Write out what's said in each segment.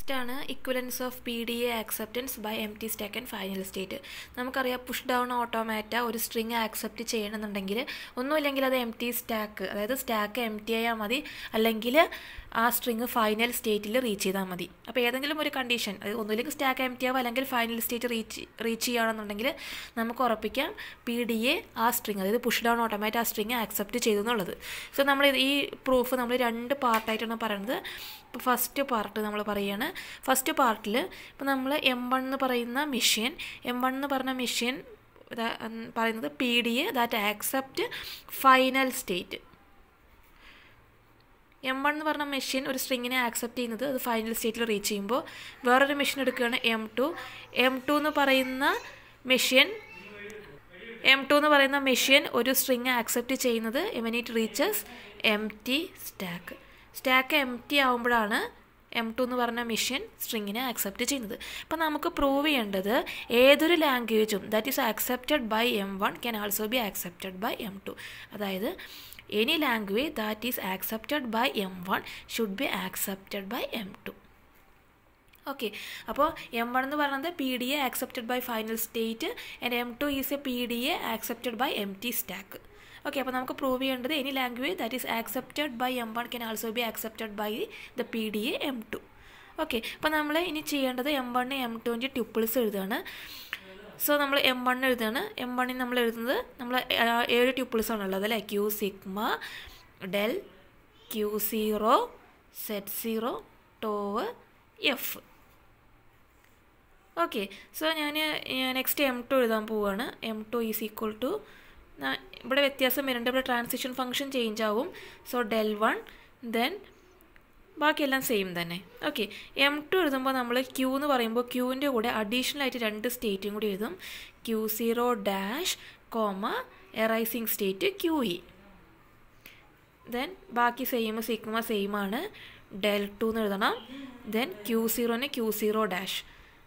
Next ആണ് equivalence of P D A acceptance by empty stack and final state നമുക്കറിയാം push down automata ഒരു string accept ചെയ്യണമെന്നുണ്ടെങ്കിൽ ഒന്നുമില്ലെങ്കിൽ അത് empty stack അതായത് stack empty ആയാൽ മതി അല്ലെങ്കിൽ ആ സ്ട്രിങ് ഫൈനൽ സ്റ്റേറ്റിൽ റീച്ച് ചെയ്താൽ മതി അപ്പോൾ ഏതെങ്കിലും ഒരു കണ്ടീഷൻ അത് ഒന്നുമില്ലെങ്കിൽ സ്റ്റാക്ക് എം ടി ആവുക അല്ലെങ്കിൽ ഫൈനൽ സ്റ്റേറ്റ് റീച്ച് റീച്ച് ചെയ്യുകയാണെന്നുണ്ടെങ്കിൽ നമുക്ക് ഉറപ്പിക്കാം പി ഡി എ ആ സ്ട്രിങ് അതായത് പുഷ് ഡൗൺ ഓട്ടോമാറ്റ് ആ സ്ട്രിങ് ആക്സെപ്റ്റ് ചെയ്തു എന്നുള്ളത് സോ നമ്മൾ ഈ പ്രൂഫ് നമ്മൾ രണ്ട് പാർട്ടായിട്ടാണ് പറയുന്നത് ഇപ്പോൾ ഫസ്റ്റ് പാർട്ട് നമ്മൾ പറയുകയാണ് ഫസ്റ്റ് പാർട്ടിൽ ഇപ്പോൾ നമ്മൾ എം വൺ എന്ന് പറയുന്ന മെഷീൻ എം വൺ എന്ന് പറഞ്ഞ മെഷീൻ പറയുന്നത് P D A that accept final state M one എന്ന് പറഞ്ഞ മെഷീൻ ഒരു സ്ട്രിങ്ങിനെ ആക്സെപ്റ്റ് ചെയ്യുന്നത് അത് ഫൈനൽ സ്റ്റേറ്റിൽ റീച്ച് ചെയ്യുമ്പോൾ വേറൊരു മെഷീൻ എടുക്കുകയാണ് എം ടു എം ടു എന്ന് പറയുന്ന മെഷീൻ എം ടു എന്ന് പറയുന്ന മെഷീൻ ഒരു സ്ട്രിങ് ആക്സെപ്റ്റ് ചെയ്യുന്നത് എമിനിറ്റ് reaches empty stack stack empty ആകുമ്പോഴാണ് എം ടു എന്ന് പറഞ്ഞ മെഷീൻ സ്ട്രിങ്ങിനെ ആക്സെപ്റ്റ് ചെയ്യുന്നത് അപ്പോൾ നമുക്ക് പ്രൂവ് ചെയ്യേണ്ടത് ഏതൊരു ലാംഗ്വേജും that is accepted by M one can also be accepted by M two അതായത് any language that is accepted by M one should be accepted by M two okay അപ്പോൾ M one എന്ന് പറയുന്നത് P D A accepted by final state and M two is a P D A accepted by empty stack okay അപ്പോൾ നമുക്ക് prove ചെയ്യേണ്ടത് any language that is accepted by M one can also be accepted by the P D A M two okay അപ്പോൾ നമ്മൾ ഇനി ചെയ്യേണ്ടത് M one M ടുവിൻ്റെ tuples എഴുതുകയാണ് so നമ്മൾ എം വൺ എഴുതുകയാണ് എം വണ്ണിന് നമ്മൾ എഴുതുന്നത് നമ്മൾ ഏഴ് ട്യൂപ്പിൾസ് ആണുള്ളത് അല്ലേ Q sigma del Q zero set zero tau F okay so ഞാൻ നെക്സ്റ്റ് എം ടു എഴുതാൻ പോവുകയാണ് M two is equal to ഇവിടെ വ്യത്യാസം വരുന്നുണ്ട് ഇവിടെ ട്രാൻസിഷൻ ഫംഗ്ഷൻ ചേഞ്ച് ആവും സോ ഡെൽ വൺ ദെൻ ബാക്കിയെല്ലാം സെയിം തന്നെ ഓക്കെ എം ടു എഴുതുമ്പോൾ നമ്മൾ ക്യൂ എന്ന് പറയുമ്പോൾ ക്യൂവിൻ്റെ കൂടെ അഡീഷണൽ ആയിട്ട് രണ്ട് സ്റ്റേറ്റും കൂടി എഴുതും Q zero dash comma arising state Q E then ബാക്കി സെയിം സിഗ്മ സെയിം ആണ് ഡെൽ ടു എന്ന് എഴുതണം ദെൻ ക്യൂ സീറോന് ക്യൂ സീറോ ഡാഷ്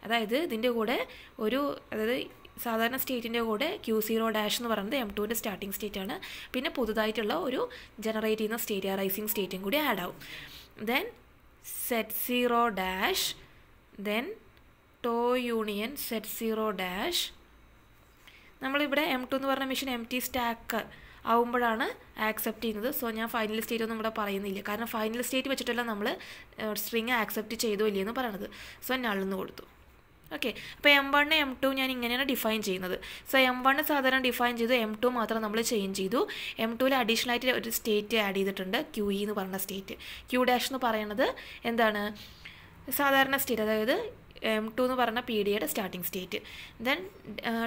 അതായത് ഇതിൻ്റെ കൂടെ ഒരു അതായത് സാധാരണ സ്റ്റേറ്റിൻ്റെ കൂടെ ക്യൂ സീറോ ഡാഷ് എന്ന് പറയുന്നത് എം ടുവിൻ്റെ സ്റ്റാർട്ടിംഗ് ആണ് പിന്നെ പുതുതായിട്ടുള്ള ഒരു ജനറേറ്റ് ചെയ്യുന്ന സ്റ്റേറ്റ് റൈസിങ് സ്റ്റേറ്റും കൂടി ആഡ് ആവും then Z zero dash then tau union Z zero dash നമ്മളിവിടെ എം ടു എന്ന് പറഞ്ഞ മെഷീൻ എം ടി സ്റ്റാക്ക് ആവുമ്പോഴാണ് ആക്സെപ്റ്റ് ചെയ്യുന്നത് സോ ഞാൻ ഫൈനൽ സ്റ്റേറ്റ് ഒന്നും ഇവിടെ പറയുന്നില്ല കാരണം ഫൈനൽ സ്റ്റേറ്റ് വെച്ചിട്ടല്ല നമ്മൾ സ്ട്രിങ് ആക്സെപ്റ്റ് ചെയ്തോ ഇല്ലയെന്ന് പറയണത് സോ നള്ളെന്ന് കൊടുത്തു ഓക്കെ അപ്പോൾ എം വണ് എം ടു ഞാൻ ഇങ്ങനെയാണ് ഡിഫൈൻ ചെയ്യുന്നത് സോ എം വണ് സാധാരണ ഡിഫൈൻ ചെയ്തു എം ടു മാത്രം നമ്മൾ ചേഞ്ച് ചെയ്തു എം ടുവിൽ അഡീഷണൽ ആയിട്ട് ഒരു സ്റ്റേറ്റ് ആഡ് ചെയ്തിട്ടുണ്ട് ക്യു ഇ e എന്ന് പറഞ്ഞ സ്റ്റേറ്റ് ക്യു ഡാഷ് എന്ന് പറയുന്നത് എന്താണ് സാധാരണ സ്റ്റേറ്റ് അതായത് എം ടു എന്ന് പറഞ്ഞ പി ഡിയുടെ സ്റ്റാർട്ടിംഗ് സ്റ്റേറ്റ് ദെൻ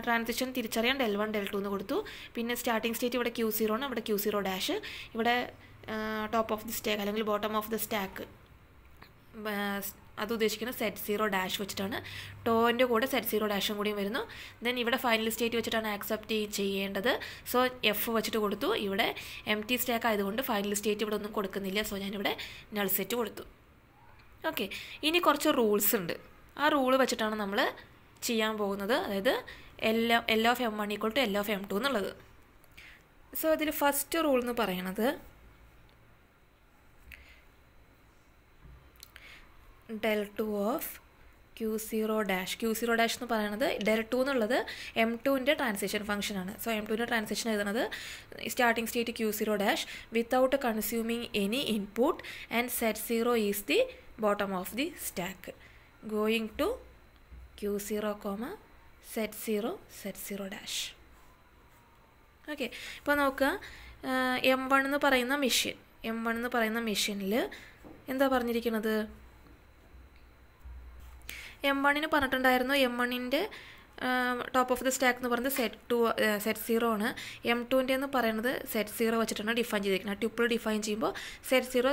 ട്രാൻസിഷൻ തിരിച്ചറിയാൻ ഡെൽ വൺ ഡെൽ ടു എന്ന് കൊടുത്തു പിന്നെ സ്റ്റാർട്ടിംഗ് സ്റ്റേറ്റ് ഇവിടെ ക്യൂ സീറോ ആണ് ഇവിടെ ക്യൂ സീറോ ഡാഷ് ഇവിടെ ടോപ്പ് ഓഫ് ദി സ്റ്റാക്ക് അല്ലെങ്കിൽ ബോട്ടം ഓഫ് ദി സ്റ്റാക്ക് അത് ഉദ്ദേശിക്കുന്നത് സെറ്റ് സീറോ ഡാഷ് വെച്ചിട്ടാണ് ടോൻ്റെ കൂടെ സെറ്റ് സീറോ ഡാഷും കൂടിയും വരുന്നു ദെൻ ഇവിടെ ഫൈനൽ സ്റ്റേറ്റ് വെച്ചിട്ടാണ് ആക്സെപ്റ്റ് ചെയ്യേണ്ടത് സോ എഫ് വെച്ചിട്ട് കൊടുത്തു ഇവിടെ എം ടി സ്റ്റാക്ക് ആയതുകൊണ്ട് ഫൈനൽ സ്റ്റേറ്റ് ഇവിടെ ഒന്നും കൊടുക്കുന്നില്ല സോ ഞാനിവിടെ നൾ സെറ്റ് കൊടുത്തു ഓക്കെ ഇനി കുറച്ച് റൂൾസ് ഉണ്ട് ആ റൂൾ വെച്ചിട്ടാണ് നമ്മൾ ചെയ്യാൻ പോകുന്നത് അതായത് എല്ലാ L of M one equal to L of M two എന്നുള്ളത് സോ ഇതിൽ ഫസ്റ്റ് റൂൾ എന്ന് പറയണത് del two of Q zero dash Q zero dash എന്ന് പറയുന്നത് ഡെൽ ടു എന്നുള്ളത് എം ടുവിൻ്റെ ട്രാൻസിഷൻ ഫംഗ്ഷനാണ് സോ എം ടുവിൻ്റെ ട്രാൻസിഷൻ എഴുതുന്നത് starting state Q zero dash without consuming any input and Z zero is the bottom of the stack going to Q zero comma Z zero set zero dash okay ഇപ്പോൾ നോക്കുക M one എന്ന് പറയുന്ന machine M one എന്ന് പറയുന്ന മെഷീനിൽ എന്താ പറഞ്ഞിരിക്കുന്നത് M വണ്ണിന് പറഞ്ഞിട്ടുണ്ടായിരുന്നു എം വണ്ണിൻ്റെ ടോപ്പ് ഓഫ് ദി സ്റ്റാക്ക് എന്ന് പറയുന്നത് സെറ്റ് ടു സെറ്റ് സീറോ ആണ് എം ടുവിൻ്റെ എന്ന് പറയുന്നത് സെറ്റ് സീറോ വെച്ചിട്ടാണ് ഡിഫൈൻ ചെയ്തിരിക്കുന്നത് ട്യൂപ്പിൾ ഡിഫൈൻ ചെയ്യുമ്പോൾ സെറ്റ് സീറോ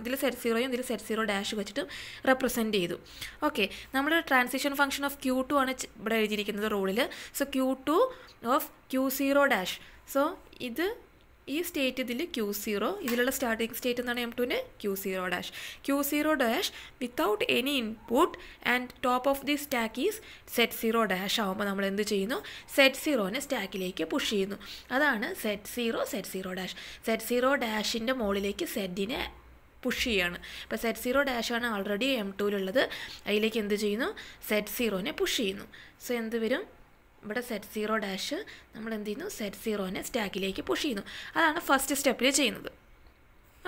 ഇതിൽ സെറ്റ് സീറോയും ഇതിൽ സെറ്റ് സീറോ ഡാഷ് വെച്ചിട്ടും റെപ്രസെൻറ്റ് ചെയ്തു ഓക്കെ നമ്മൾ transition function of Q two ആണ് ഇവിടെ എഴുതിയിരിക്കുന്നത് റോളിൽ so Q two of Q zero dash so ഇത് ഈ സ്റ്റേറ്റ് ഇതിൽ ക്യൂ സീറോ ഇതിലുള്ള സ്റ്റാർട്ടിംഗ് സ്റ്റേറ്റ് എന്നാണ് എം ടുവിന് Q zero dash Q zero dash without any input and top of the stack is set zero dash ആകുമ്പോൾ നമ്മൾ എന്ത് ചെയ്യുന്നു സെറ്റ് സീറോനെ സ്റ്റാക്കിലേക്ക് പുഷ് ചെയ്യുന്നു അതാണ് set zero set zero dash set zero ഡാഷിൻ്റെ മുകളിലേക്ക് സെറ്റിനെ പുഷ് ചെയ്യാണ് അപ്പോൾ സെറ്റ് സീറോ ഡാഷാണ് ആൾറെഡി എം ടുവിലുള്ളത് അതിലേക്ക് എന്ത് ചെയ്യുന്നു സെറ്റ് സീറോനെ പുഷ് ചെയ്യുന്നു സോ എന്ത് വരും ഇവിടെ സെറ്റ് സീറോ ഡാഷ് നമ്മൾ എന്ത് ചെയ്യുന്നു സെറ്റ് സീറോനെ സ്റ്റാക്കിലേക്ക് പുഷ് ചെയ്യുന്നു അതാണ് ഫസ്റ്റ് സ്റ്റെപ്പിൽ ചെയ്യുന്നത്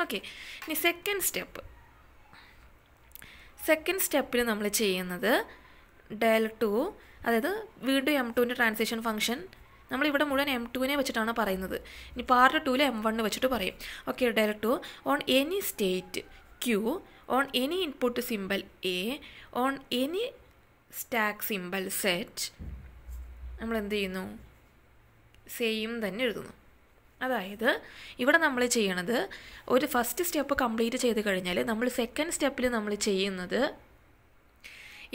ഓക്കെ ഇനി സെക്കൻഡ് സ്റ്റെപ്പ് സെക്കൻഡ് സ്റ്റെപ്പിൽ നമ്മൾ ചെയ്യുന്നത് ഡെൽ ടു അതായത് വീണ്ടും എം ടുവിൻ്റെ ട്രാൻസാക്ഷൻ ഫംഗ്ഷൻ നമ്മളിവിടെ മുഴുവൻ എം ടുവിനെ വെച്ചിട്ടാണ് പറയുന്നത് ഇനി പാർട്ട് ടുവിൽ എം വണ്ണ് വെച്ചിട്ട് പറയും okay del two on any state Q on any input symbol A on any stack symbol set നമ്മൾ എന്ത് ചെയ്യുന്നു സെയിം തന്നെ എഴുതുന്നു അതായത് ഇവിടെ നമ്മൾ ചെയ്യണത് ഒരു ഫസ്റ്റ് സ്റ്റെപ്പ് കംപ്ലീറ്റ് ചെയ്ത് കഴിഞ്ഞാൽ നമ്മൾ സെക്കൻഡ് സ്റ്റെപ്പിൽ നമ്മൾ ചെയ്യുന്നത്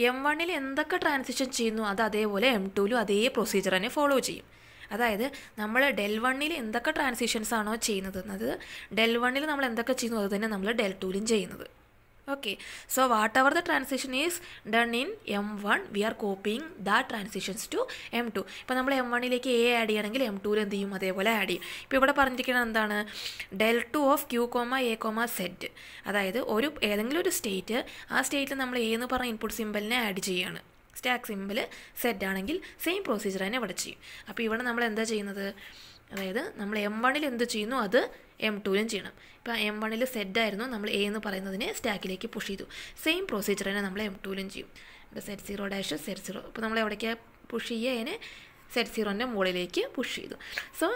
എം വണ്ണിൽ എന്തൊക്കെ ട്രാൻസിഷൻ ചെയ്യുന്നു അത് അതേപോലെ എം ടുവിലും അതേ പ്രൊസീജിയർ തന്നെ ഫോളോ ചെയ്യും അതായത് നമ്മൾ ഡെൽ വണ്ണിൽ എന്തൊക്കെ ട്രാൻസിഷൻസ് ആണോ ചെയ്യുന്നത് എന്നത് ഡെൽ വണ്ണിൽ നമ്മൾ എന്തൊക്കെ ചെയ്യുന്നു അത് തന്നെ നമ്മൾ ഡെൽ ടുവിലും ചെയ്യുന്നത് okay so whatever the transition is done in m1 we are copying that transitions to m2 ഇപ്പോൾ നമ്മൾ എം വണ്ണിലേക്ക് എ ആഡ് ചെയ്യണമെങ്കിൽ എം ടുവിൽ എന്ത് ചെയ്യും അതേപോലെ ആഡ് ചെയ്യും ഇപ്പോൾ ഇവിടെ പറഞ്ഞിരിക്കുന്നത് എന്താണ് del two of Q comma A comma set അതായത് ഒരു ഏതെങ്കിലും ഒരു സ്റ്റേറ്റ് ആ സ്റ്റേറ്റിൽ നമ്മൾ എ എന്ന് പറഞ്ഞ ഇൻപുട്ട് സിമ്പിളിനെ ആഡ് ചെയ്യുകയാണ് സ്റ്റാക്ക് സിമ്പിൾ സെറ്റ് ആണെങ്കിൽ സെയിം പ്രൊസീജിയർ തന്നെ ഇവിടെ ചെയ്യും അപ്പോൾ ഇവിടെ നമ്മൾ എന്താ ചെയ്യുന്നത് അതായത് നമ്മൾ എം വണ്ണിൽ എന്ത് ചെയ്യുന്നു അത് എം ടുവിലും ചെയ്യണം ഇപ്പോൾ എം വണ്ണിൽ സെറ്റ് ആയിരുന്നു നമ്മൾ എ എന്ന് പറയുന്നതിനെ സ്റ്റാക്കിലേക്ക് പുഷ് ചെയ്തു സെയിം പ്രൊസീജിയർ തന്നെ നമ്മൾ എം ടുവിലും ചെയ്യും ഇപ്പോൾ set zero dash set zero അപ്പോൾ നമ്മൾ എവിടേക്ക് പുഷ് ചെയ്യുക അതിനെ സെറ്റ് സീറോൻ്റെ മുകളിലേക്ക് പുഷ് ചെയ്തു സോ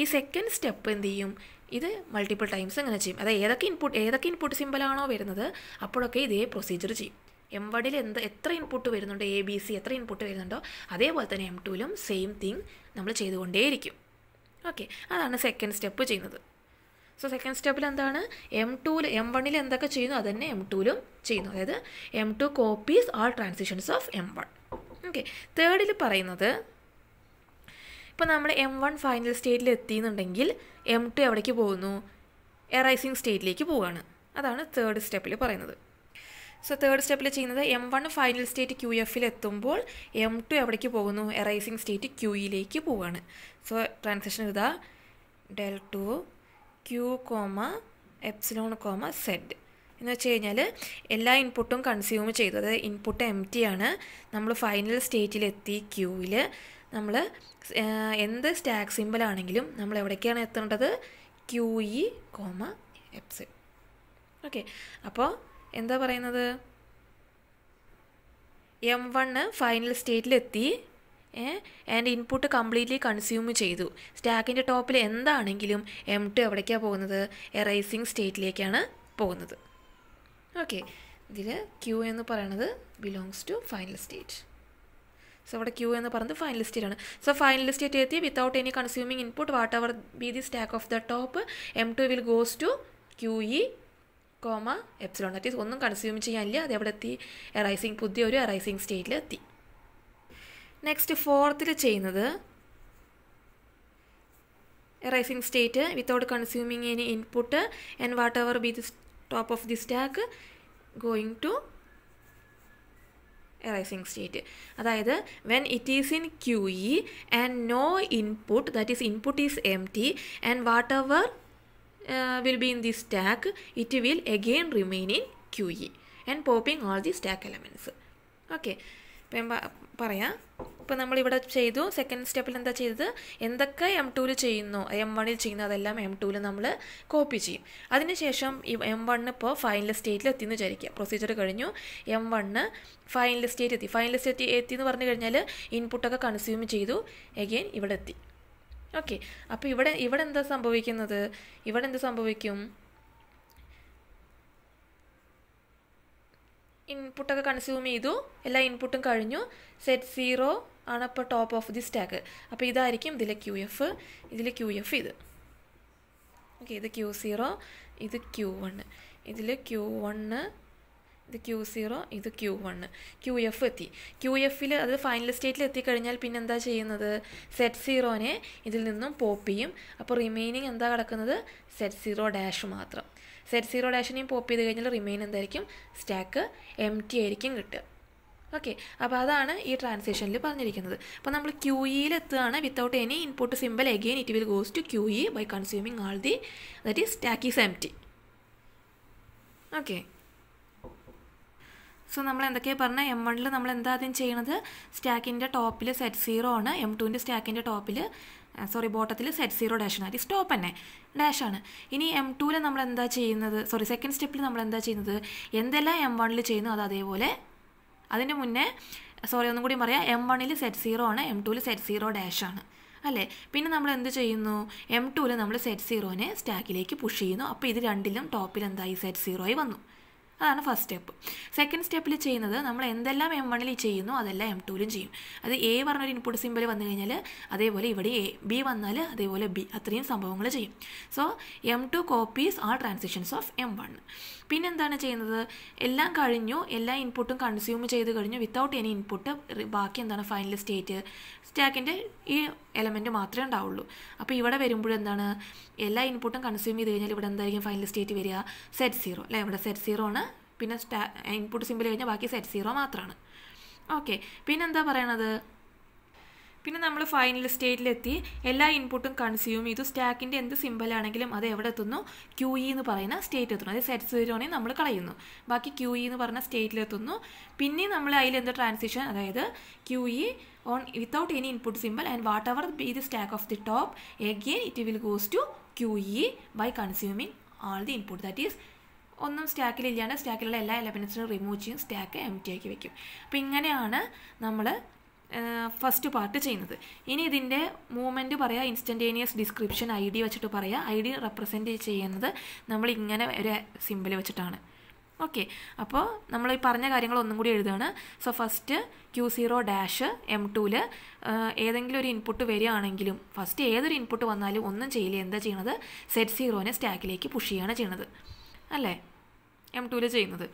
ഈ സെക്കൻഡ് സ്റ്റെപ്പ് എന്ത് ചെയ്യും ഇത് മൾട്ടിപ്പിൾ ടൈംസ് ഇങ്ങനെ ചെയ്യും അതായത് ഏതൊക്കെ ഇൻപുട്ട് ഏതൊക്കെ ഇൻപുട്ട് സിമ്പിളാണോ വരുന്നത് അപ്പോഴൊക്കെ ഇതേ പ്രൊസീജിയർ ചെയ്യും എം വണ്ണിൽ എന്ത് എത്ര ഇൻപുട്ട് വരുന്നുണ്ടോ എ ബി സി എത്ര ഇൻപുട്ട് വരുന്നുണ്ടോ അതേപോലെ തന്നെ എം ടുവിലും സെയിം തിങ് നമ്മൾ ചെയ്തുകൊണ്ടേയിരിക്കും ഓക്കെ അതാണ് സെക്കൻഡ് സ്റ്റെപ്പ് ചെയ്യുന്നത് സോ സെക്കൻഡ് സ്റ്റെപ്പിൽ എന്താണ് എം ടൂവിൽ എം വണ്ണിൽ എന്തൊക്കെ ചെയ്യുന്നു അത് തന്നെ എം ടൂവിലും ചെയ്യുന്നു അതായത് M two copies all transitions of M one okay തേർഡിൽ പറയുന്നത് ഇപ്പോൾ നമ്മൾ എം വൺ ഫൈനൽ സ്റ്റേറ്റിൽ എത്തിയെന്നുണ്ടെങ്കിൽ എം ടു എവിടേക്ക് പോകുന്നു എറൈസിങ് സ്റ്റേറ്റിലേക്ക് പോവുകയാണ് അതാണ് തേർഡ് സ്റ്റെപ്പിൽ പറയുന്നത് സോ തേർഡ് സ്റ്റെപ്പിൽ ചെയ്യുന്നത് M one final state Q എഫിൽ എത്തുമ്പോൾ എം ടു എവിടേക്ക് പോകുന്നു എറൈസിങ് സ്റ്റേറ്റ് ക്യൂയിലേക്ക് പോവുകയാണ് സോ ട്രാൻസാക്ഷൻ ഇതാ del two Q comma epsilon comma zed എന്ന് വെച്ച് കഴിഞ്ഞാൽ എല്ലാ ഇൻപുട്ടും കൺസ്യൂം ചെയ്തു അതായത് ഇൻപുട്ട് എം ടി ആണ് നമ്മൾ ഫൈനൽ സ്റ്റേറ്റിലെത്തി ക്യൂവിൽ നമ്മൾ എന്ത് സ്റ്റാക്ക് സിമ്പിൾ ആണെങ്കിലും നമ്മൾ എവിടേക്കാണ് എത്തേണ്ടത് Q E comma epsilon okay അപ്പോൾ എന്താ പറയുന്നത് എം വണ് ഫൈനൽ സ്റ്റേറ്റിലെത്തി ആൻഡ് ഇൻപുട്ട് കംപ്ലീറ്റ്ലി കൺസ്യൂം ചെയ്തു സ്റ്റാക്കിൻ്റെ ടോപ്പിൽ എന്താണെങ്കിലും എം ടു എവിടേക്കാണ് പോകുന്നത് എറൈസിങ് സ്റ്റേറ്റിലേക്കാണ് പോകുന്നത് ഓക്കെ ഇതിൽ ക്യൂ എന്ന് പറയണത് belongs to final state so അവിടെ ക്യൂ എന്ന് പറയുന്നത് ഫൈനൽ സ്റ്റേറ്റ് ആണ് സോ ഫൈനൽ സ്റ്റേറ്റ് എത്തി without any consuming input whatever be the stack of the top M two will goes to Q E comma epsilon that is ഒന്നും consume ചെയ്യാനില്ല അത് എവിടെ എത്തി എറൈസിങ് ഒരു എറൈസിങ് സ്റ്റേറ്റിൽ എത്തി നെക്സ്റ്റ് ഫോർത്തിൽ ചെയ്യുന്നത് erasing state without consuming any input and whatever be this top of the stack going to erasing state അതായത് when it is in Q E and no input that is input is empty and whatever Uh, will be in the stack, it will again remain in QE and popping all the stack elements. Okay. ഇപ്പം പറയാം ഇപ്പം നമ്മളിവിടെ ചെയ്തു second സ്റ്റെപ്പിൽ എന്താ ചെയ്തത് എന്തൊക്കെ M ടൂവിൽ ചെയ്യുന്നു എം വണ്ണിൽ ചെയ്യുന്നു അതെല്ലാം എം ടൂവിൽ നമ്മൾ കോപ്പി ചെയ്യും അതിനുശേഷം ഈ എം വണ്ണ് ഇപ്പോൾ ഫൈനൽ സ്റ്റേറ്റിൽ എത്തിയെന്ന് വിചാരിക്കുക പ്രൊസീജിയർ കഴിഞ്ഞു എം വണ്ണ് ഫൈനൽ സ്റ്റേറ്റ് എത്തി ഫൈനൽ സ്റ്റേറ്റ് എത്തി എന്ന് പറഞ്ഞു കഴിഞ്ഞാൽ ഇൻപുട്ടൊക്കെ കൺസ്യൂം ചെയ്തു എഗെയിൻ ഇവിടെ എത്തി ഓക്കെ അപ്പോൾ ഇവിടെ ഇവിടെ എന്താ സംഭവിക്കുന്നത് ഇവിടെ എന്ത് സംഭവിക്കും ഇൻപുട്ടൊക്കെ കൺസ്യൂം ചെയ്തു എല്ലാ ഇൻപുട്ടും കഴിഞ്ഞു സെറ്റ് സീറോ ആണ് അപ്പോൾ ടോപ്പ് ഓഫ് ദി സ്റ്റാക്ക് അപ്പോൾ ഇതായിരിക്കും ഇതിലെ ക്യു എഫ് ഇതിലെ ക്യു എഫ് ഇത് ഓക്കെ ഇത് ക്യു സീറോ ഇത് ക്യു വണ് ഇതിൽ ക്യു വണ് ഇത് ക്യു സീറോ ഇത് ക്യു വൺ ക്യു എഫ് എത്തി ക്യു എഫിൽ അത് ഫൈനൽ സ്റ്റേറ്റിൽ എത്തിക്കഴിഞ്ഞാൽ പിന്നെ എന്താ ചെയ്യുന്നത് സെറ്റ് സീറോനെ ഇതിൽ നിന്നും പോപ്പ് ചെയ്യും അപ്പോൾ റിമൈനിങ് എന്താ കിടക്കുന്നത് സെറ്റ് സീറോ ഡാഷ് മാത്രം സെറ്റ് സീറോ ഡാഷിനെയും പോപ്പ് ചെയ്ത് കഴിഞ്ഞാൽ റിമൈൻ എന്തായിരിക്കും സ്റ്റാക്ക് എം ടി ആയിരിക്കും കിട്ടുക ഓക്കെ അപ്പോൾ അതാണ് ഈ ട്രാൻസാക്ഷനിൽ പറഞ്ഞിരിക്കുന്നത് അപ്പോൾ നമ്മൾ ക്യു e ഇയിൽ എത്തുകയാണ് without any input symbol again it will goes to Q E by consuming all the that is stack is empty okay so നമ്മൾ എന്തൊക്കെയാണ് പറഞ്ഞാൽ എം വണ്ണിൽ നമ്മൾ എന്താ ആദ്യം ചെയ്യണത് സ്റ്റാക്കിൻ്റെ ടോപ്പിൽ സെറ്റ് സീറോ ആണ് എം ടുവിൻ്റെ സ്റ്റാക്കിൻ്റെ ടോപ്പിൽ സോറി ബോട്ടത്തിൽ സെറ്റ് സീറോ ഡാഷ് ആണ് അത് സ്റ്റോപ്പ് തന്നെ ഡാഷാണ് ഇനി എം ടുവിൽ നമ്മൾ എന്താ ചെയ്യുന്നത് സോറി സെക്കൻഡ് സ്റ്റെപ്പിൽ നമ്മൾ എന്താ ചെയ്യുന്നത് എന്തെല്ലാം എം വണ്ണിൽ ചെയ്യുന്നു അത് അതേപോലെ അതിൻ്റെ മുന്നേ സോറി ഒന്നും കൂടി പറയാം എം വണ്ണിൽ സെറ്റ് സീറോ ആണ് എം ടുവിൽ സെറ്റ് സീറോ ഡാഷാണ് അല്ലേ പിന്നെ നമ്മൾ എന്ത് ചെയ്യുന്നു എം ടുവിൽ നമ്മൾ സെറ്റ് സീറോനെ സ്റ്റാക്കിലേക്ക് പുഷ് ചെയ്യുന്നു അപ്പോൾ ഇത് രണ്ടിലും ടോപ്പിൽ എന്തായി സെറ്റ് സീറോ ആയി വന്നു അതാണ് ഫസ്റ്റ് സ്റ്റെപ്പ് സെക്കൻഡ് സ്റ്റെപ്പിൽ ചെയ്യുന്നത് നമ്മൾ എന്തെല്ലാം എം വണ്ണിൽ ചെയ്യുന്നു അതെല്ലാം എം ടുവിലും ചെയ്യും അത് എ പറഞ്ഞൊരു ഇൻപുട്ട് സിമ്പിൾ വന്നു കഴിഞ്ഞാൽ അതേപോലെ ഇവിടെ എ ബി വന്നാൽ അതേപോലെ ബി അത്രയും സംഭവങ്ങൾ ചെയ്യും സോ എം ടു കോപ്പീസ് ആ ട്രാൻസിഷൻസ് ഓഫ് എം വൺ പിന്നെന്താണ് ചെയ്യുന്നത് എല്ലാം കഴിഞ്ഞു എല്ലാ ഇൻപുട്ടും കൺസ്യൂം ചെയ്ത് കഴിഞ്ഞു വിത്തൗട്ട് എനി ഇൻപുട്ട് ബാക്കി എന്താണ് ഫൈനൽ സ്റ്റേറ്റ് സ്റ്റാക്കിൻ്റെ ഈ എലമെൻ്റ് മാത്രമേ ഉണ്ടാവുള്ളൂ അപ്പോൾ ഇവിടെ വരുമ്പോഴെന്താണ് എല്ലാ ഇൻപുട്ടും കൺസ്യൂം ചെയ്ത് കഴിഞ്ഞാൽ ഇവിടെ എന്തായിരിക്കും ഫൈനൽ സ്റ്റേറ്റ് വരിക സെറ്റ് സീറോ അല്ലേ ഇവിടെ സെറ്റ് സീറോ ആണ് പിന്നെ സ്റ്റാ ഇൻപുട്ട് സിമ്പിൾ കഴിഞ്ഞാൽ ബാക്കി സെറ്റ് സീറോ മാത്രമാണ് ഓക്കെ പിന്നെന്താ പറയണത് പിന്നെ നമ്മൾ ഫൈനൽ സ്റ്റേറ്റിലെത്തി എല്ലാ ഇൻപുട്ടും കൺസ്യൂം ചെയ്തു സ്റ്റാക്കിൻ്റെ എന്ത് സിമ്പിളാണെങ്കിലും അത് എവിടെ എത്തുന്നു ക്യു ഇ e എന്ന് പറയുന്ന സ്റ്റേറ്റ് എത്തുന്നു അത് സെറ്റ് സീറോണെങ്കിൽ നമ്മൾ കളയുന്നു ബാക്കി ക്യു ഇ e എന്ന് പറഞ്ഞ സ്റ്റേറ്റിലെത്തുന്നു പിന്നെ നമ്മൾ അതിൽ എന്ത് ട്രാൻസിഷൻ അതായത് Q E on without any input symbol and whatever be the stack of the top again it will goes to Q E by consuming all the input that is ഒന്നും സ്റ്റാക്കിലില്ലാണ്ട് സ്റ്റാക്കിലുള്ള എല്ലാ എലമെൻസിനും remove ചെയ്യും stack empty ആക്കി വെക്കും അപ്പോൾ ഇങ്ങനെയാണ് നമ്മൾ ഫസ്റ്റ് പാർട്ട് ചെയ്യുന്നത് ഇനി ഇതിൻ്റെ മൂവ്മെൻറ്റ് പറയാം ഇൻസ്റ്റൻറ്റേനിയസ് ഡിസ്ക്രിപ്ഷൻ ഐ ഡി വെച്ചിട്ട് പറയാം ഐ ഡി റെപ്രസെൻറ്റ് ചെയ്യുന്നത് നമ്മൾ ഇങ്ങനെ ഒരു സിമ്പിൾ വെച്ചിട്ടാണ് ഓക്കെ അപ്പോൾ നമ്മൾ ഈ പറഞ്ഞ കാര്യങ്ങൾ ഒന്നും കൂടി എഴുതുകയാണ് so first Q zero dash M ടൂവിൽ ഏതെങ്കിലും ഒരു ഇൻപുട്ട് വരികയാണെങ്കിലും ഫസ്റ്റ് ഏതൊരു ഇൻപുട്ട് വന്നാലും ഒന്നും ചെയ്യില്ല എന്താ ചെയ്യണത് സെറ്റ് സീറോനെ സ്റ്റാക്കിലേക്ക് പുഷ് ചെയ്യുകയാണ് ചെയ്യണത് അല്ലേ എം ടുവിൽ ചെയ്യുന്നത്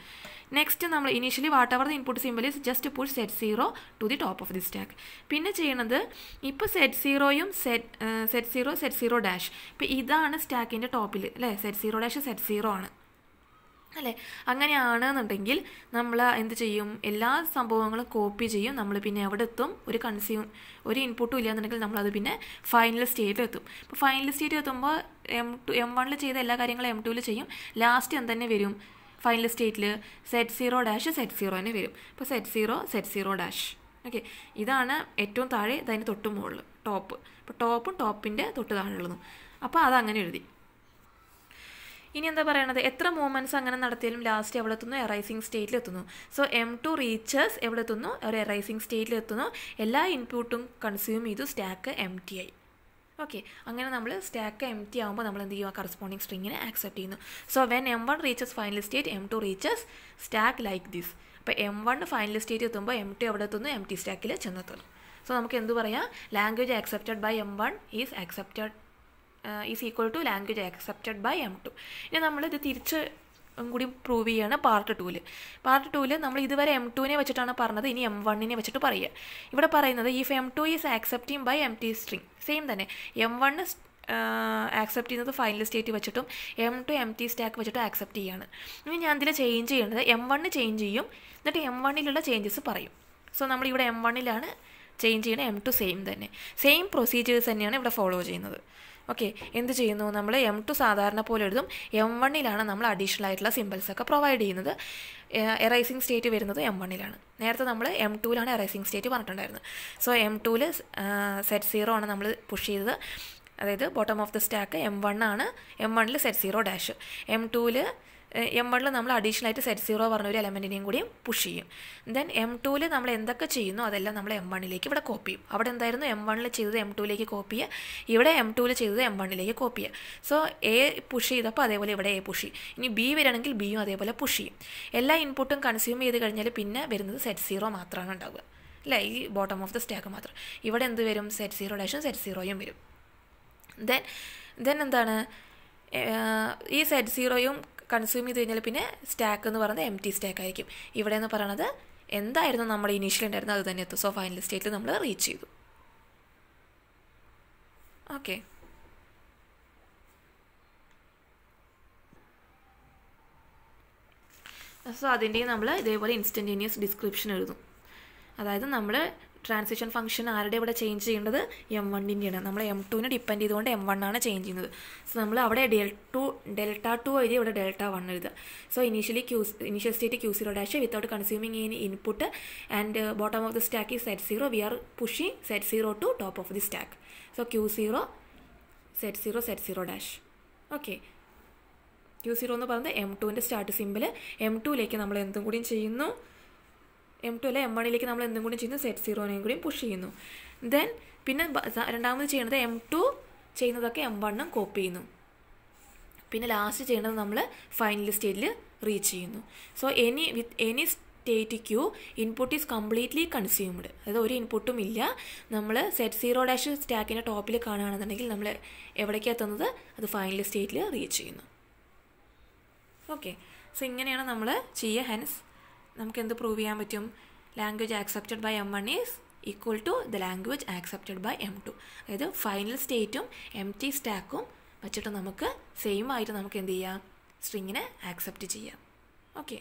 നെക്സ്റ്റ് നമ്മൾ initially whatever the input symbol is just push set zero to the top of the stack പിന്നെ ചെയ്യണത് ഇപ്പോൾ സെറ്റ് സീറോയും set set zero set zero dash ഇപ്പോൾ ഇതാണ് സ്റ്റാക്കിൻ്റെ ടോപ്പിൽ അല്ലേ set zero dash set zero ആണ് അല്ലേ അങ്ങനെയാണെന്നുണ്ടെങ്കിൽ നമ്മൾ എന്ത് ചെയ്യും എല്ലാ സംഭവങ്ങളും കോപ്പി ചെയ്യും നമ്മൾ പിന്നെ എവിടെ എത്തും ഒരു കൺസ്യൂം ഒരു ഇൻപുട്ടും ഇല്ലയെന്നുണ്ടെങ്കിൽ നമ്മളത് പിന്നെ ഫൈനൽ സ്റ്റേറ്റിൽ എത്തും അപ്പോൾ ഫൈനൽ സ്റ്റേറ്റിൽ എത്തുമ്പോൾ എം ടു എം വണ്ണിൽ ചെയ്ത എല്ലാ കാര്യങ്ങളും എം ടുവിൽ ചെയ്യും ലാസ്റ്റ് എന്ത് തന്നെ വരും ഫൈനൽ സ്റ്റേറ്റിൽ set zero dash set zero തന്നെ വരും അപ്പോൾ set zero set zero dash okay ഇതാണ് ഏറ്റവും താഴെ അതിന് തൊട്ട് മുകളിൽ ടോപ്പ് അപ്പോൾ ടോപ്പും ടോപ്പിൻ്റെ തൊട്ട് താഴെയുള്ളതും അപ്പോൾ അതങ്ങനെ എഴുതി ഇനി എന്താ പറയണത് എത്ര മൂവ്മെൻറ്റ്സ് അങ്ങനെ നടത്തിയാലും ലാസ്റ്റ് എവിടെ എത്തുന്നു എറൈസിങ് സ്റ്റേറ്റിൽ എത്തുന്നു സോ എം ടു റീച്ചേഴ്സ് എവിടെ എത്തുന്നു ഒരു എറൈസിങ് സ്റ്റേറ്റിൽ എത്തുന്നു എല്ലാ ഇൻപുട്ടും കൺസ്യൂം ചെയ്തു സ്റ്റാക്ക് എം ടി ആയി ഓക്കെ അങ്ങനെ നമ്മൾ സ്റ്റാക്ക് എം ടി ആകുമ്പോൾ നമ്മൾ എന്ത് ചെയ്യും ആ കറസ്പോണ്ടിങ് സ്ട്രിങ്ങിനെ ആക്സെപ്റ്റ് ചെയ്യുന്നു so when M one reaches final state M two reaches stack like this അപ്പോൾ എം വൺ ഫൈനൽ സ്റ്റേറ്റ് എത്തുമ്പോൾ എം ടു എവിടെ എത്തുന്നു എം ടി സ്റ്റാക്കിൽ ചെന്നെത്തുന്നു സോ നമുക്ക് എന്ത് പറയാം language accepted by M one is accepted is equal to language accepted by M two ഇനി നമ്മളിത് തിരിച്ച് കൂടി പ്രൂവ് ചെയ്യുകയാണ് പാർട്ട് ടൂല് പാർട്ട് ടൂല് നമ്മൾ ഇതുവരെ എം ടുവിനെ വെച്ചിട്ടാണ് പറഞ്ഞത് ഇനി എം വണ്ണിനെ വെച്ചിട്ട് പറയുക ഇവിടെ പറയുന്നത് if M two is accepting by empty string same തന്നെ എം വണ് ആക്സെപ്റ്റ് ചെയ്യുന്നത് ഫൈനൽ സ്റ്റേറ്റ് വെച്ചിട്ടും M two empty stack വെച്ചിട്ടും ആക്സെപ്റ്റ് ചെയ്യാണ് ഇനി ഞാൻ ഇതിൽ ചേഞ്ച് ചെയ്യുന്നത് എം വണ്ണ് ചേഞ്ച് ചെയ്യും എന്നിട്ട് എം വണ്ണിലുള്ള ചേഞ്ചസ് പറയും സോ നമ്മളിവിടെ എം വണ്ണിലാണ് ചേഞ്ച് ചെയ്യണം എം ടു സെയിം തന്നെ സെയിം പ്രൊസീജിയേഴ്സ് തന്നെയാണ് ഇവിടെ ഫോളോ ചെയ്യുന്നത് ഓക്കെ എന്ത് ചെയ്യുന്നു നമ്മൾ എം ടു സാധാരണ പോലെ എഴുതും എം വണ്ണിലാണ് നമ്മൾ അഡീഷണൽ ആയിട്ടുള്ള സിമ്പിൾസ് ഒക്കെ പ്രൊവൈഡ് ചെയ്യുന്നത് എറൈസിങ് സ്റ്റേറ്റ് വരുന്നത് എം വണ്ണിലാണ് നേരത്തെ നമ്മൾ എം ടുവിലാണ് എറൈസിങ് സ്റ്റേറ്റ് പറഞ്ഞിട്ടുണ്ടായിരുന്നത് സോ എം ടുവിൽ സെറ്റ് സീറോ ആണ് നമ്മൾ പുഷ് ചെയ്തത് അതായത് bottom of the stack M വണ്ണാണ് ആണ് എം വണ്ണിൽ സെറ്റ് സീറോ ഡാഷ് എം ടുവിൽ എം വണ്ണിൽ നമ്മൾ അഡീഷണൽ ആയിട്ട് സെറ്റ് സീറോ പറഞ്ഞ ഒരു എലമെൻറ്റിനെയും കൂടി പുഷ് ചെയ്യും ദെൻ എം ടൂവിൽ നമ്മൾ എന്തൊക്കെ ചെയ്യുന്നു അതെല്ലാം നമ്മൾ എം വണ്ണിലേക്ക് ഇവിടെ കോപ്പി ചെയ്യും അവിടെ എന്തായിരുന്നു എം വണ്ണിൽ ചെയ്തത് എം ടൂവിലേക്ക് കോപ്പി ചെയ്യുക ഇവിടെ എം ടൂവിൽ ചെയ്തത് എം വണ്ണിലേക്ക് കോപ്പി ചെയ്യുക സോ എ പുഷ് ചെയ്തപ്പോൾ അതേപോലെ ഇവിടെ എ പുഷ് ചെയ്യും ഇനി ബി വരണമെങ്കിൽ ബിയും അതേപോലെ പുഷ് ചെയ്യും എല്ലാ ഇൻപുട്ടും കൺസ്യൂം ചെയ്ത് കഴിഞ്ഞാൽ പിന്നെ വരുന്നത് സെറ്റ് സീറോ മാത്രമാണ് ഉണ്ടാവുക അല്ലേ ഈ ബോട്ടം ഓഫ് ദ സ്റ്റാക്ക് മാത്രം ഇവിടെ എന്ത് വരും സെറ്റ് സീറോ ഡാഷും സെറ്റ് സീറോയും വരും ദെൻ ദെൻ എന്താണ് ഈ സെറ്റ് സീറോയും കൺസ്യൂം ചെയ്ത് കഴിഞ്ഞാൽ പിന്നെ സ്റ്റാക്ക് എന്ന് പറയുന്നത് എം ടി സ്റ്റാക്ക് ആയിരിക്കും ഇവിടെ എന്ന് പറയുന്നത് എന്തായിരുന്നു നമ്മൾ ഇനീഷ്യൽ ഉണ്ടായിരുന്നത് അത് തന്നെ എത്തും സോ ഫൈനൽ സ്റ്റേറ്റിൽ നമ്മൾ റീച്ച് ചെയ്തു ഓക്കെ സോ അതിൻ്റെ നമ്മൾ ഇതേപോലെ ഇൻസ്റ്റൻറ്റേനിയസ് ഡിസ്ക്രിപ്ഷൻ എഴുതും അതായത് നമ്മൾ ട്രാൻസിഷൻ ഫംഗ്ഷൻ ആരുടെ ഇവിടെ ചേഞ്ച് ചെയ്യേണ്ടത് എം വണ്ണിൻ്റെയാണ് നമ്മൾ എം ടുവിനെ ഡിപ്പെൻഡ് ചെയ്തുകൊണ്ട് എം ആണ് ചേഞ്ച് ചെയ്യുന്നത് സോ നമ്മൾ അവിടെ ഡെൽ ടു ഡെൽറ്റ ടു എഴുതി ഇവിടെ ഡെൽറ്റ വൺ എഴുതുക so initially Q initial state Q zero dash without consuming in input and bottom of the stack ഈ set zero we are pushing set zero to top of the stack so Q zero set zero set zero dash okay Q zero എന്ന് പറയുന്നത് M ടുവിൻ്റെ start simple M ടുവിലേക്ക് നമ്മൾ എന്തും കൂടിയും ചെയ്യുന്നു M to അല്ലെ M വണ്ണിലേക്ക് നമ്മൾ എന്തും കൂടി ചെയ്യുന്നു സെറ്റ് സീറോനെയും കൂടി പുഷ് ചെയ്യുന്നു ദെൻ പിന്നെ രണ്ടാമത് ചെയ്യുന്നത് എം ടു ചെയ്യുന്നതൊക്കെ എം വണ്ണും കോപ്പി ചെയ്യുന്നു പിന്നെ ലാസ്റ്റ് ചെയ്യേണ്ടത് നമ്മൾ ഫൈനൽ സ്റ്റേറ്റിൽ റീച്ച് ചെയ്യുന്നു so any with any state Q input is completely consumed അതായത് ഒരു ഇൻപുട്ടും ഇല്ല നമ്മൾ സെറ്റ് സീറോ ഡാഷ് സ്റ്റാക്കിൻ്റെ ടോപ്പിൽ കാണുകയാണെന്നുണ്ടെങ്കിൽ നമ്മൾ എവിടേക്കാണ് എത്തുന്നത് അത് ഫൈനൽ സ്റ്റേറ്റിൽ റീച്ച് ചെയ്യുന്നു ഓക്കെ സോ ഇങ്ങനെയാണ് നമ്മൾ ചെയ്യുക ഹെൻസ് നമുക്ക് എന്ത് പ്രൂവ് ചെയ്യാൻ പറ്റും language accepted by M one is equal to the language accepted by M two അതായത് ഫൈനൽ സ്റ്റേറ്റും എം ടി സ്റ്റാക്കും വെച്ചിട്ട് നമുക്ക് സെയിം ആയിട്ട് നമുക്ക് എന്ത് ചെയ്യാം സ്ട്രിങ്ങിനെ ആക്സെപ്റ്റ് ചെയ്യാം ഓക്കെ